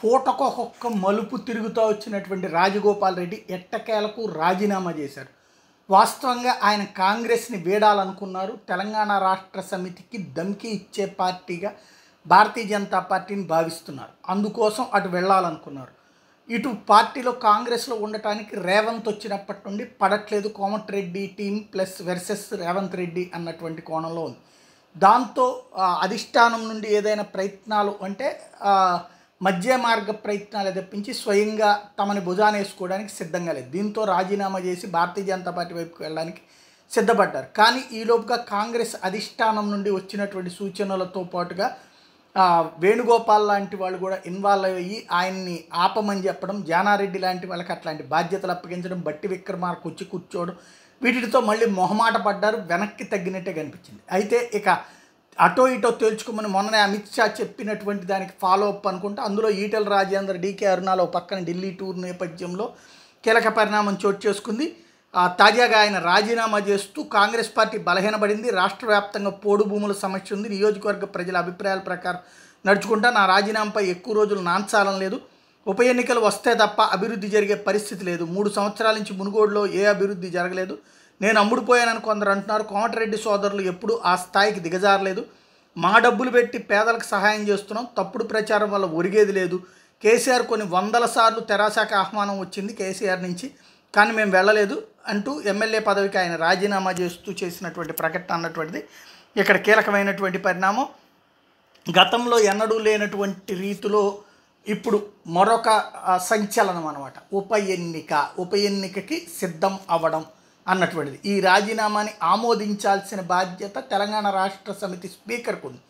పూటకొకొక్క మలుపు తిరుగుతూ వచ్చినటువంటి రాజగోపాల్ రెడ్డి ఎట్టకేలకు రాజీనామా చేశారు వాస్తవంగా ఆయన కాంగ్రెస్ని వేడాలనుకున్నారు తెలంగాణ రాష్ట్ర సమితికి ధమ్కి ఇచ్చే పార్టీగా భారతీయ జనతా పార్టీని భావిస్తున్నారు అందుకోసం అటు వెళ్ళాలనుకున్నారు ఇటు పార్టీలో కాంగ్రెస్లో ఉండటానికి రేవంత్ వచ్చినప్పటి నుండి పడట్లేదు Komatireddy team plus versus Revanth Reddy అన్నటువంటి కోణంలో ఉంది దాంతో అధిష్టానం నుండి ఏదైనా ప్రయత్నాలు అంటే మధ్య మార్గ ప్రయత్నాలు తెప్పించి స్వయంగా తమని భుజాన వేసుకోవడానికి సిద్ధంగా లేదు దీంతో రాజీనామా చేసి భారతీయ జనతా పార్టీ వైపుకి వెళ్ళడానికి సిద్ధపడ్డారు కానీ ఈలోపుగా కాంగ్రెస్ అధిష్టానం నుండి వచ్చినటువంటి సూచనలతో పాటుగా వేణుగోపాల్ లాంటి వాళ్ళు కూడా ఇన్వాల్వ్ అయ్యి ఆయన్ని ఆపమని చెప్పడం జానారెడ్డి లాంటి వాళ్ళకి అట్లాంటి బాధ్యతలు అప్పగించడం బట్టి విక్రమార్కు వచ్చి కూర్చోవడం వీటితో మళ్ళీ మొహమాట పడ్డారు వెనక్కి తగ్గినట్టే కనిపించింది అయితే ఇక అటో ఇటో తేల్చుకోమని మొన్ననే అమిత్ షా చెప్పినటువంటి దానికి ఫాలో అప్ అనుకుంటే అందులో ఈటల రాజేందర్ డీకే అరుణాలో పక్కన ఢిల్లీ టూర్ నేపథ్యంలో కీలక పరిణామం చోటు చేసుకుంది తాజాగా ఆయన రాజీనామా చేస్తూ కాంగ్రెస్ పార్టీ బలహీనపడింది రాష్ట్ర వ్యాప్తంగా పోడు భూముల సమస్య ఉంది నియోజకవర్గ ప్రజల అభిప్రాయాల ప్రకారం నడుచుకుంటా నా రాజీనామాపై ఎక్కువ రోజులు నాంచాలం లేదు ఉప ఎన్నికలు వస్తే తప్ప అభివృద్ధి జరిగే పరిస్థితి లేదు మూడు సంవత్సరాల నుంచి మునుగోడులో ఏ అభివృద్ధి జరగలేదు నేను అమ్ముడుపోయానని కొందరు అంటున్నారు కోమటిరెడ్డి సోదరులు ఎప్పుడు ఆ స్థాయికి దిగజారలేదు మా డబ్బులు పెట్టి పేదలకు సహాయం చేస్తున్నాం తప్పుడు ప్రచారం వల్ల ఒరిగేది లేదు కేసీఆర్ కొన్ని వందల సార్లు తెరాసాకి ఆహ్వానం వచ్చింది కేసీఆర్ నుంచి కానీ మేము వెళ్ళలేదు అంటూ ఎమ్మెల్యే పదవికి ఆయన రాజీనామా చేస్తూ చేసినటువంటి ప్రకటన అన్నటువంటిది ఇక్కడ కీలకమైనటువంటి పరిణామం గతంలో ఎన్నడూ లేనటువంటి రీతిలో ఇప్పుడు మరొక సంచలనం అనమాట ఉప ఎన్నిక ఉప ఎన్నికకి సిద్ధం అవ్వడం అన్నటువంటిది ఈ రాజీనామాని ఆమోదించాల్సిన బాధ్యత తెలంగాణ రాష్ట్ర సమితి స్పీకర్కు ఉంది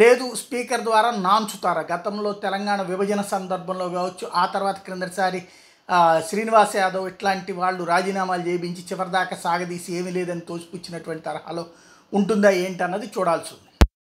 లేదు స్పీకర్ ద్వారా నాంచుతారా గతంలో తెలంగాణ విభజన సందర్భంలో కావచ్చు ఆ తర్వాత క్రిందటిసారి శ్రీనివాస్ యాదవ్ ఇట్లాంటి వాళ్ళు రాజీనామాలు చేయించి చివరిదాకా సాగదీసి ఏమీ లేదని తోసిపుచ్చినటువంటి తరహాలో ఉంటుందా ఏంటన్నది చూడాల్సి ఉంది